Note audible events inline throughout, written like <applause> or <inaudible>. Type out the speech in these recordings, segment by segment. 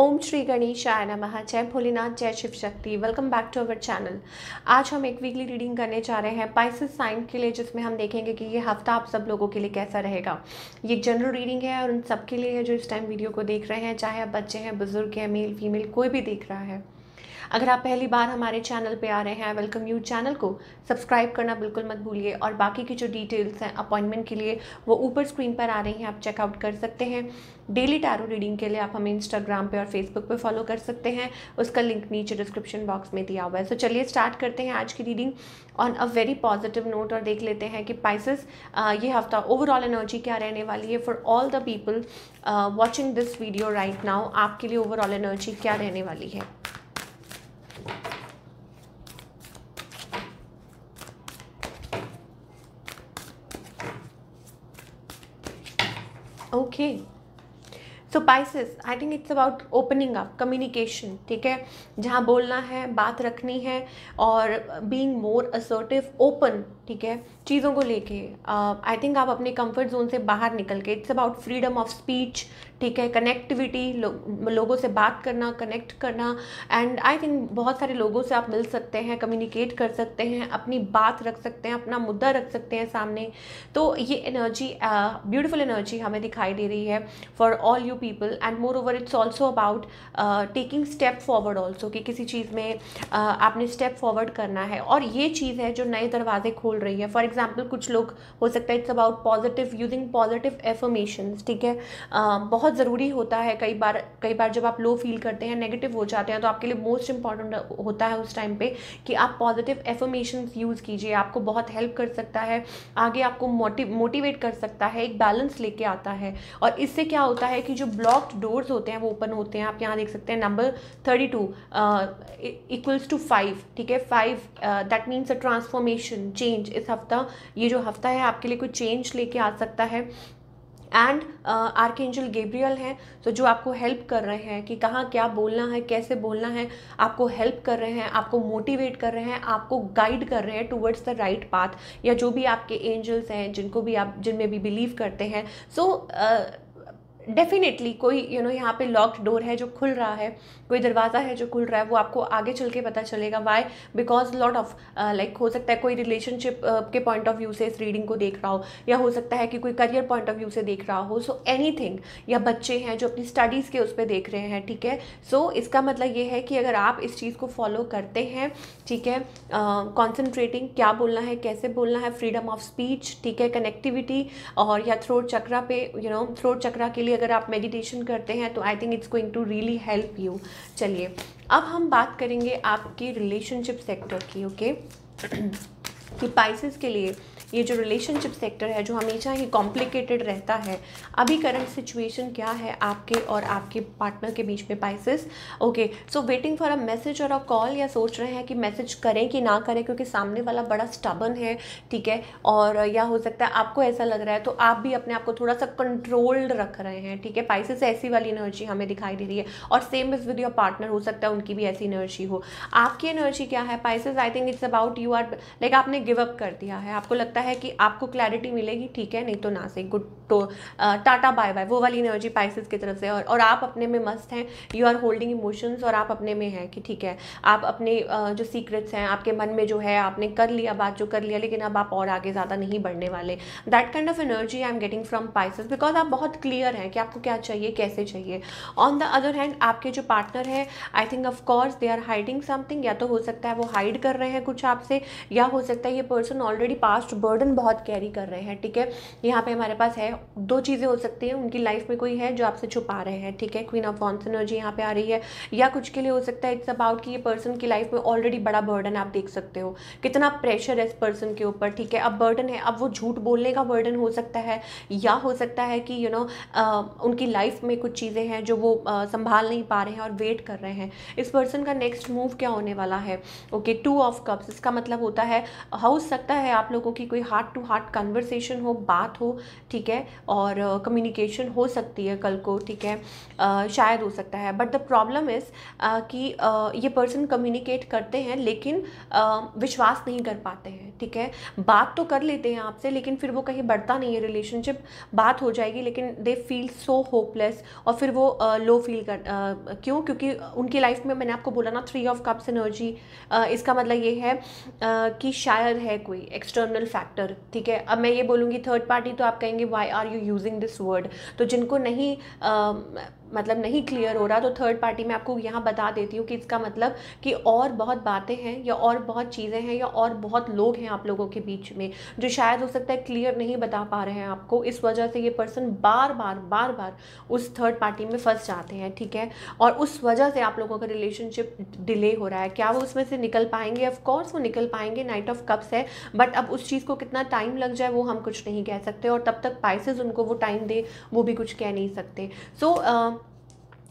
ओम श्री गणेश आय नम जय भोलेनाथ जय Shiv Shakti welcome back to our channel आज हम एक वीकली रीडिंग करने जा रहे हैं पाइसिस साइन के लिए जिसमें हम देखेंगे कि ये हफ्ता आप सब लोगों के लिए कैसा रहेगा ये जनरल रीडिंग है और उन सबके लिए है जो इस टाइम वीडियो को देख रहे हैं चाहे आप बच्चे हैं बुजुर्ग हैं मेल फीमेल कोई भी देख रहा है अगर आप पहली बार हमारे चैनल पे आ रहे हैं वेलकम यू चैनल को सब्सक्राइब करना बिल्कुल मत भूलिए और बाकी की जो डिटेल्स हैं अपॉइंटमेंट के लिए वो ऊपर स्क्रीन पर आ रही हैं आप चेकआउट कर सकते हैं डेली टैरो रीडिंग के लिए आप हमें इंस्टाग्राम पर और फेसबुक पर फॉलो कर सकते हैं उसका लिंक नीचे डिस्क्रिप्शन बॉक्स में दिया हुआ है सो चलिए स्टार्ट करते हैं आज की reading on a very positive note और देख लेते हैं कि पाइसिस ये हफ्ता ओवरऑल एनर्जी क्या रहने वाली है for all the people watching this video right now आपके लिए ओवरऑल एनर्जी क्या रहने वाली है okay so Pisces I think it's about opening up communication ठीक है जहाँ बोलना है बात रखनी है और बींग मोर असर्टिव ओपन ठीक है चीज़ों को लेके आई थिंक आप अपने कंफर्ट जोन से बाहर निकल के it's about freedom of speech ठीक है कनेक्टिविटी लो, लोगों से बात करना कनेक्ट करना एंड आई थिंक बहुत सारे लोगों से आप मिल सकते हैं कम्युनिकेट कर सकते हैं अपनी बात रख सकते हैं अपना मुद्दा रख सकते हैं सामने तो ये एनर्जी ब्यूटिफुल एनर्जी हमें दिखाई दे रही है for all you people and moreover it's also about taking step forward also कि किसी चीज़ में uh, आपने स्टेप फॉरवर्ड करना है और ये चीज़ है जो नए दरवाजे खोल रही है फॉर एग्जाम्पल कुछ लोग हो सकता है it's about positive using positive affirmation ठीक है आ, बहुत ज़रूरी होता है कई बार कई बार जब आप लो फील करते हैं नेगेटिव हो जाते हैं तो आपके लिए मोस्ट इंपॉर्टेंट होता है उस टाइम पे कि आप पॉजिटिव एफर्मेशन यूज़ कीजिए आपको बहुत हेल्प कर सकता है आगे आपको मोटिव मोटिवेट कर सकता है एक बैलेंस लेके आता है और इससे क्या होता है कि जो ब्लॉक्ड डोर्स होते हैं वो ओपन होते हैं आप यहाँ देख सकते हैं number thirty two equals to five ठीक है five that means a transformation change change इस हफ्ता ये जो हफ्ता है आपके लिए कोई चेंज लेके आ सकता है एंड आर्क एंजल गेब्रियल हैं तो जो आपको हेल्प कर रहे हैं कि कहाँ क्या बोलना है कैसे बोलना है आपको हेल्प कर रहे हैं आपको मोटिवेट कर रहे हैं आपको गाइड कर रहे हैं टूवर्ड्स द राइट पाथ या जो भी आपके एंजल्स हैं जिनको भी आप जिनमें भी बिलीव करते हैं सो so, uh, डेफिनेटली कोई यू you नो know, यहाँ पे लॉक्ड डोर है जो खुल रहा है कोई दरवाज़ा है जो खुल रहा है वो आपको आगे चल के पता चलेगा why because lot of like हो सकता है कोई रिलेशनशिप uh, के पॉइंट ऑफ व्यू से इस रीडिंग को देख रहा हो या हो सकता है कि कोई करियर पॉइंट ऑफ व्यू से देख रहा हो सो एनी थिंग या बच्चे हैं जो अपनी स्टडीज़ के उस पर देख रहे हैं ठीक है सो so, इसका मतलब ये है कि अगर आप इस चीज़ को फॉलो करते हैं ठीक है कॉन्सेंट्रेटिंग uh, क्या बोलना है कैसे बोलना है फ्रीडम ऑफ स्पीच ठीक है कनेक्टिविटी और या थ्रोट चक्रा पे यू नो थ्रोट चक्रा के लिए भी अगर आप मेडिटेशन करते हैं तो I think it's going to really help you चलिए अब हम बात करेंगे आपकी रिलेशनशिप सेक्टर की ओके okay? <clears throat> कि पाइसिस के लिए ये जो रिलेशनशिप सेक्टर है जो हमेशा ही कॉम्प्लिकेटेड रहता है अभी करंट सिचुएशन क्या है आपके और आपके पार्टनर के बीच में Pisces okay so waiting for a message और अ कॉल या सोच रहे हैं कि मैसेज करें कि ना करें क्योंकि सामने वाला बड़ा स्टबन है ठीक है और या हो सकता है आपको ऐसा लग रहा है तो आप भी अपने आप को थोड़ा सा कंट्रोल्ड रख रहे हैं ठीक है पाइसिस ऐसी वाली एनर्जी हमें दिखाई दे रही है और same is with your partner हो सकता है उनकी भी ऐसी एनर्जी हो आपकी एनर्जी क्या है Pisces I think it's about you are like आपने गिव अप कर दिया है आपको लगता है लगता है कि आपको क्लैरिटी मिलेगी ठीक है नहीं तो ना से गुड तो टाटा बाय बाय वो वाली एनर्जी पाइसिस की तरफ से और और आप अपने में मस्त हैं यू आर होल्डिंग इमोशंस और आप अपने में हैं कि ठीक है आप अपने uh, जो सीक्रेट्स हैं आपके मन में जो है आपने कर लिया बात जो कर लिया लेकिन अब आप और आगे ज़्यादा नहीं बढ़ने वाले that kind of energy I am getting from Pisces because आप बहुत क्लियर हैं कि आपको क्या चाहिए कैसे चाहिए ऑन द अदर हैंड आपके जो पार्टनर है I think of course they are hiding something या तो हो सकता है वो हाइड कर रहे हैं कुछ आपसे या हो सकता है ये पर्सन ऑलरेडी पास्ट बर्डन बहुत कैरी कर रहे हैं ठीक है यहाँ पे हमारे पास है दो चीज़ें हो सकती हैं उनकी लाइफ में कोई है जो आपसे छुपा रहे हैं ठीक है क्वीन ऑफ वॉन्स एनर्जी यहाँ पे आ रही है या कुछ के लिए हो सकता है इट्स अबाउट कि ये पर्सन की लाइफ में ऑलरेडी बड़ा बर्डन आप देख सकते हो कितना प्रेशर है इस पर्सन के ऊपर ठीक है अब बर्डन है अब वो झूठ बोलने का बर्डन हो सकता है या हो सकता है कि यू you नो know, उनकी लाइफ में कुछ चीज़ें हैं जो वो आ, संभाल नहीं पा रहे हैं और वेट कर रहे हैं इस पर्सन का नेक्स्ट मूव क्या होने वाला है ओके टू ऑफ कप्स इसका मतलब होता है हो सकता है आप लोगों की कोई हार्ट टू हार्ट कन्वर्सेशन हो बात हो ठीक है और कम्युनिकेशन uh, हो सकती है कल को ठीक है uh, शायद हो सकता है बट द प्रॉब्लम इज़ कि ये पर्सन कम्युनिकेट करते हैं लेकिन विश्वास नहीं कर पाते हैं ठीक है बात तो कर लेते हैं आपसे लेकिन फिर वो कहीं बढ़ता नहीं है रिलेशनशिप बात हो जाएगी लेकिन दे फील सो होपलेस और फिर वो लो फील कर क्यों क्योंकि उनकी लाइफ में मैंने आपको बोला ना थ्री ऑफ कप्स एनर्जी इसका मतलब ये है कि शायद है कोई एक्सटर्नल फैक्टर ठीक है अब मैं ये बोलूँगी थर्ड पार्टी तो आप कहेंगे why are you using this word तो जिनको नहीं मतलब नहीं क्लियर हो रहा तो थर्ड पार्टी मैं आपको यहाँ बता देती हूँ कि इसका मतलब कि और बहुत बातें हैं या और बहुत चीज़ें हैं या और बहुत लोग हैं आप लोगों के बीच में जो शायद हो सकता है क्लियर नहीं बता पा रहे हैं आपको इस वजह से ये पर्सन बार बार बार बार उस थर्ड पार्टी में फंस जाते हैं ठीक है और उस वजह से आप लोगों का रिलेशनशिप डिले हो रहा है क्या वो उसमें से निकल पाएंगे ऑफकोर्स वो निकल पाएंगे नाइट ऑफ कप्स है बट अब उस चीज़ को कितना टाइम लग जाए वो हम कुछ नहीं कह सकते और तब तक पाइसेज उनको वो टाइम दे वो भी कुछ कह नहीं सकते so so, uh,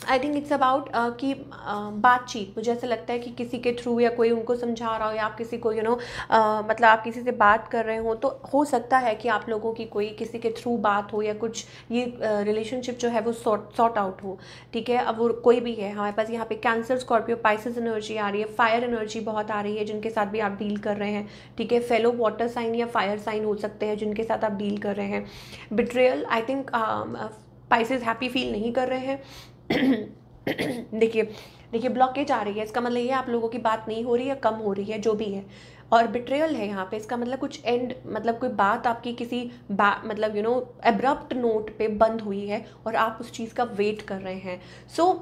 I think it's about कि uh, बातचीत मुझे ऐसा लगता है कि किसी के थ्रू या कोई उनको समझा रहा हो या आप किसी को you you know know, uh, मतलब आप किसी से बात कर रहे हो तो हो सकता है कि आप लोगों की कोई किसी के थ्रू बात हो या कुछ ये रिलेशनशिप uh, जो है वो सॉर्ट सॉर्ट आउट हो ठीक है अब वो कोई भी है हमारे पास यहाँ पे कैंसर स्कॉर्पियो पाइसिस एनर्जी आ रही है फायर एनर्जी बहुत आ रही है जिनके साथ भी आप डील कर रहे हैं ठीक है फेलो वाटर साइन या फायर साइन हो सकते हैं जिनके साथ आप डील कर रहे हैं betrayal I think Pisces happy feel नहीं कर रहे हैं <coughs> देखिए देखिए ब्लॉकेज आ रही है इसका मतलब ये आप लोगों की बात नहीं हो रही है कम हो रही है जो भी है और बिट्रेयल है यहाँ पे इसका मतलब कुछ एंड मतलब कोई बात आपकी किसी बा मतलब यू नो एब्रप्ट नोट पे बंद हुई है और आप उस चीज़ का वेट कर रहे हैं सो so,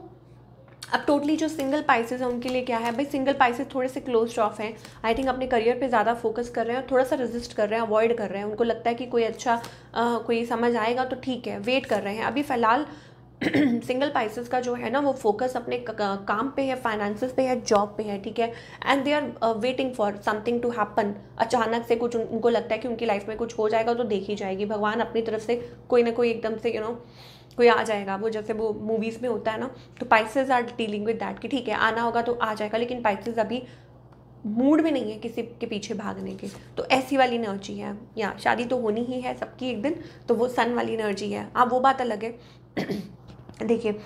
अब टोटली जो सिंगल पाइसेज हैं उनके लिए क्या है भाई सिंगल पाइसेज थोड़े से क्लोज ऑफ हैं आई थिंक अपने करियर पे ज़्यादा फोकस कर रहे हैं और थोड़ा सा रेजिस्ट कर रहे हैं अवॉइड कर रहे हैं उनको लगता है कि कोई अच्छा आ, कोई समझ आएगा तो ठीक है वेट कर रहे हैं अभी फ़िलहाल सिंगल <clears throat> पाइसिस का जो है ना वो फोकस अपने काम पे है फाइनेंसेस पे है जॉब पे है ठीक है and they are waiting for something to happen अचानक से कुछ उनको लगता है कि उनकी लाइफ में कुछ हो जाएगा तो देखी जाएगी भगवान अपनी तरफ से कोई ना कोई एकदम से यू you नो know, कोई आ जाएगा वो जैसे वो मूवीज़ में होता है ना तो Pisces are dealing with that कि ठीक है आना होगा तो आ जाएगा लेकिन पाइसेज अभी मूड में नहीं है किसी के पीछे भागने के तो ऐसी वाली एनर्जी है या शादी तो होनी ही है सबकी एक दिन तो वो सन वाली एनर्जी है आप हाँ, वो बात अलग है <clears throat> देखिए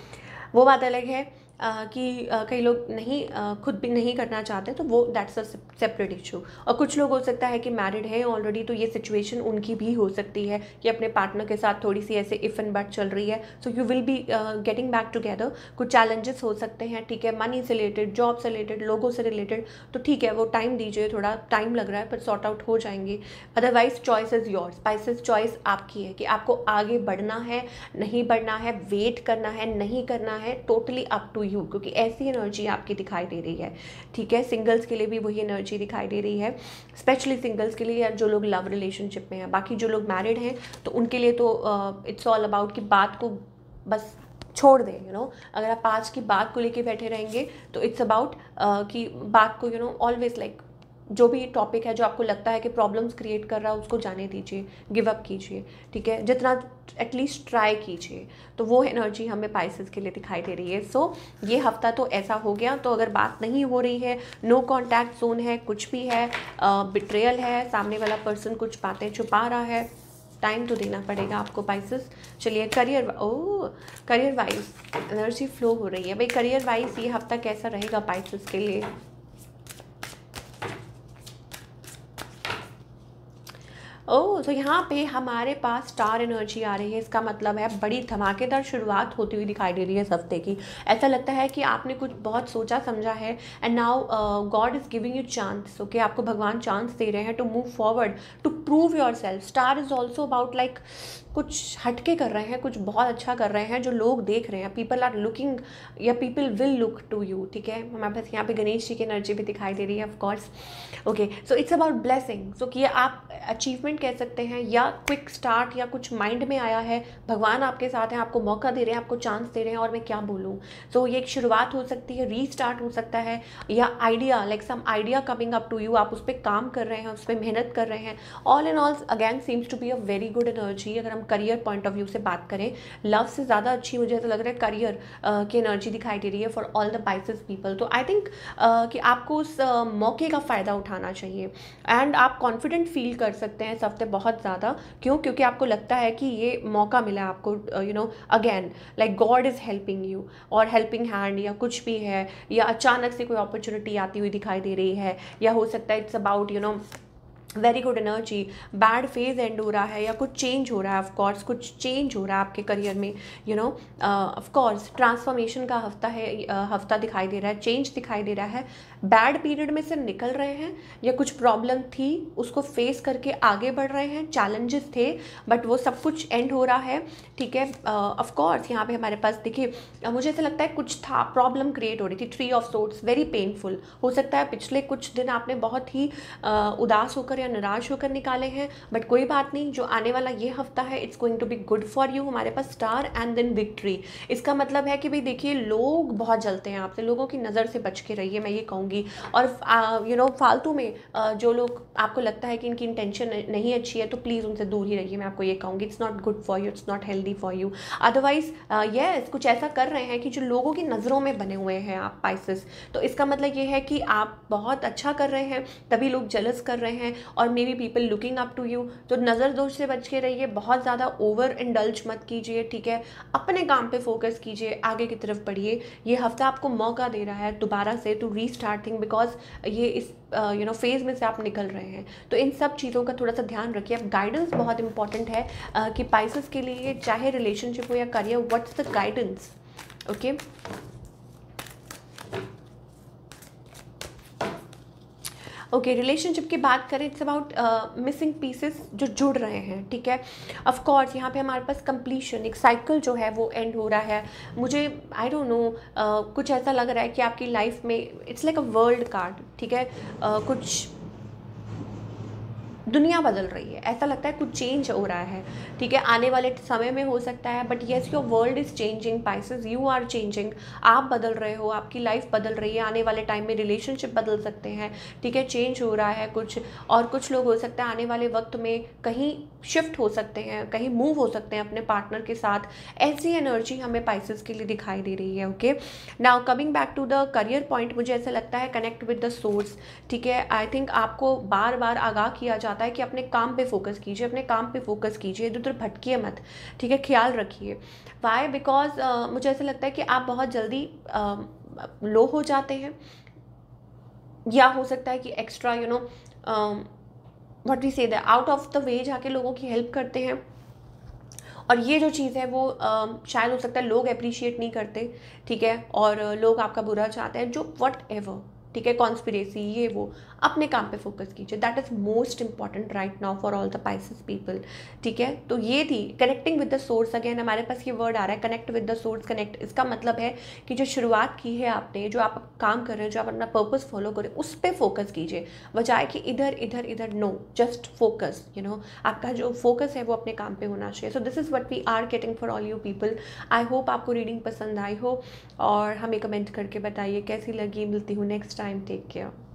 वो बात अलग है कि कई लोग नहीं खुद भी नहीं करना चाहते तो वो दैट्स अ सेपरेट इशू और कुछ लोग हो सकता है कि मैरिड हैं ऑलरेडी तो ये सिचुएशन उनकी भी हो सकती है कि अपने पार्टनर के साथ थोड़ी सी ऐसे इफ़ एंड बट चल रही है so you will be getting back together कुछ चैलेंजेस हो सकते हैं ठीक है मनी से रिलेटेड जॉब से रिलेटेड लोगों से रिलेटेड तो ठीक है वो टाइम दीजिए थोड़ा टाइम लग रहा है पर सॉर्ट आउट हो जाएंगे otherwise choice is your Pisces choice आपकी है कि आपको आगे बढ़ना है नहीं बढ़ना है वेट करना है नहीं करना है टोटली अप टू रही हूँ क्योंकि ऐसी एनर्जी आपकी दिखाई दे रही है ठीक है सिंगल्स के लिए भी वही एनर्जी दिखाई दे रही है स्पेशली सिंगल्स के लिए या जो लोग लव रिलेशनशिप में हैं बाकी जो लोग मैरिड हैं तो उनके लिए तो इट्स ऑल अबाउट कि बात को बस छोड़ दें यू नो अगर आप पास की बात को लेके बैठे रहेंगे तो इट्स अबाउट uh, कि बात को यू नो ऑलवेज लाइक जो भी टॉपिक है जो आपको लगता है कि प्रॉब्लम्स क्रिएट कर रहा है उसको जाने दीजिए गिव अप कीजिए ठीक है जितना एटलीस्ट ट्राई कीजिए तो वो एनर्जी हमें पाइसिस के लिए दिखाई दे रही है सो so, ये हफ्ता तो ऐसा हो गया तो अगर बात नहीं हो रही है नो कॉन्टैक्ट जोन है कुछ भी है बिट्रेयल है सामने वाला पर्सन कुछ बातें छुपा रहा है टाइम तो देना पड़ेगा आपको पाइसिस चलिए career oh career wise energy flow हो रही है भाई करियर वाइज ये हफ्ता कैसा रहेगा पाइसिस के लिए ओ तो यहाँ पे हमारे पास स्टार एनर्जी आ रही है इसका मतलब है बड़ी धमाकेदार शुरुआत होती हुई दिखाई दे रही है इस हफ्ते की ऐसा लगता है कि आपने कुछ बहुत सोचा समझा है and now God is giving you chance okay आपको भगवान चांस दे रहे हैं to move forward to prove yourself star is also about like कुछ हटके कर रहे हैं कुछ बहुत अच्छा कर रहे हैं जो लोग देख रहे हैं पीपल आर लुकिंग या people will look to you ठीक है हमारे पास यहाँ पे गणेश जी की एनर्जी भी दिखाई दे रही है of course okay so it's about blessing so कि आप अचीवमेंट कह सकते हैं या क्विक स्टार्ट या कुछ माइंड में आया है भगवान आपके साथ हैं आपको मौका दे रहे हैं आपको चांस दे रहे हैं और मैं क्या बोलूँ सो so, ये एक शुरुआत हो सकती है री हो सकता है या idea like some idea coming up to you आप उस पर काम कर रहे हैं उस पर मेहनत कर रहे हैं all and all again seems to be a very good energy अगर हम करियर पॉइंट ऑफ व्यू से बात करें लव से ज़्यादा अच्छी मुझे ऐसा लग रहा है करियर की एनर्जी दिखाई दे रही है for all the Pisces people तो आई थिंक कि आपको उस मौके का फ़ायदा उठाना चाहिए एंड आप कॉन्फिडेंट फील कर सकते हैं इस हफ्ते बहुत ज़्यादा क्यों क्योंकि आपको लगता है कि ये मौका मिला आपको you know again like God is helping you और हेल्पिंग हैंड या कुछ भी है या अचानक से कोई अपॉर्चुनिटी आती हुई दिखाई दे रही है या हो सकता है it's about you know very good energy bad phase and हो रहा है या कुछ चेंज हो रहा है ऑफकोर्स कुछ चेंज हो रहा है आपके करियर में यू नो ऑफकोर्स ट्रांसफॉर्मेशन का हफ्ता है uh, हफ्ता दिखाई दे रहा है चेंज दिखाई दे रहा है बैड पीरियड में से निकल रहे हैं या कुछ प्रॉब्लम थी उसको फेस करके आगे बढ़ रहे हैं चैलेंजेस थे बट वो सब कुछ एंड हो रहा है ठीक है ऑफ कोर्स यहाँ पे हमारे पास देखिए मुझे ऐसा लगता है कुछ था प्रॉब्लम क्रिएट हो रही थी three of swords very painful हो सकता है पिछले कुछ दिन आपने बहुत ही uh, उदास होकर या निराश होकर निकाले हैं बट कोई बात नहीं जो आने वाला ये हफ्ता है it's going to be good for you हमारे पास स्टार एंड देन विक्ट्री इसका मतलब है कि भाई देखिए लोग बहुत जलते हैं आपसे लोगों की नज़र से बच के रहिए मैं ये कहूँगी होगी और यू नो फालतू में जो लोग आपको लगता है कि इनकी इंटेंशन नहीं अच्छी है तो प्लीज़ उनसे दूर ही रहिए मैं आपको ये कहूँगी it's not good for you it's not healthy for you otherwise yes कुछ ऐसा कर रहे हैं कि जो लोगों की नज़रों में बने हुए हैं आप पाइसिस तो इसका मतलब ये है कि आप बहुत अच्छा कर रहे हैं तभी लोग जलस कर रहे हैं और maybe people looking up to you तो नज़र दोष से बच के रहिए बहुत ज़्यादा ओवर इंडल्ज मत कीजिए ठीक है अपने काम पे फोकस कीजिए आगे की तरफ बढ़िए ये हफ्ता आपको मौका दे रहा है दोबारा से टू स्टार्ट थिंग बिकॉज ये इस यू नो फेज़ में से आप निकल रहे हैं तो इन सब चीज़ों का थोड़ा सा ध्यान रखिए अब गाइडेंस बहुत इंपॉर्टेंट है uh, कि पाइसिस के लिए चाहे रिलेशनशिप हो या career what's the guidance okay okay okay, relationship की बात करें इट्स अबाउट मिसिंग पीसेस जो जुड़ रहे हैं ठीक है ऑफ कोर्स यहाँ पे हमारे पास कंप्लीशन एक साइकिल जो है वो एंड हो रहा है मुझे आई डोंट नो कुछ ऐसा लग रहा है कि आपकी लाइफ में it's like a world card ठीक है uh, कुछ दुनिया बदल रही है ऐसा लगता है कुछ चेंज हो रहा है ठीक है आने वाले समय में हो सकता है but yes your world is changing Pisces you are changing आप बदल रहे हो आपकी लाइफ बदल रही है आने वाले टाइम में रिलेशनशिप बदल सकते हैं ठीक है चेंज हो रहा है कुछ और कुछ लोग हो सकता है आने वाले वक्त में कहीं शिफ्ट हो सकते हैं कहीं मूव हो सकते हैं अपने पार्टनर के साथ ऐसी एनर्जी हमें पाइसिस के लिए दिखाई दे रही है okay now coming back to the career point मुझे ऐसा लगता है कनेक्ट विद द सोर्स ठीक है आई थिंक आपको बार बार आगाह किया जाता जाता है कि अपने काम पे फोकस कीजिए अपने काम पे फोकस कीजिए इधर उधर भटकिए मत ठीक है ख्याल रखिए वाई बिकॉज मुझे ऐसा लगता है कि आप बहुत जल्दी लो uh, हो जाते हैं या हो सकता है कि extra you know what we say out of the way जाके लोगों की हेल्प करते हैं और ये जो चीज़ है वो आ, शायद हो सकता है लोग अप्रिशिएट नहीं करते ठीक है और लोग आपका बुरा चाहते हैं जो वट एवर ठीक है कॉन्स्पिरेसी ये वो अपने काम पे फोकस कीजिए that is most important right now for all the Pisces people ठीक है तो ये थी connecting with the source again हमारे पास ये वर्ड आ रहा है connect with the source connect इसका मतलब है कि जो शुरुआत की है आपने जो आप काम कर रहे हैं जो आप अपना पर्पज़ फॉलो करें उस पर फोकस कीजिए बजाय कि इधर इधर इधर no just focus you know आपका जो फोकस है वो अपने काम पे होना चाहिए so this is what we are getting for all you people I hope आपको रीडिंग पसंद आई हो और हमें कमेंट करके बताइए कैसी लगी मिलती हूँ नेक्स्ट टाइम टेक केयर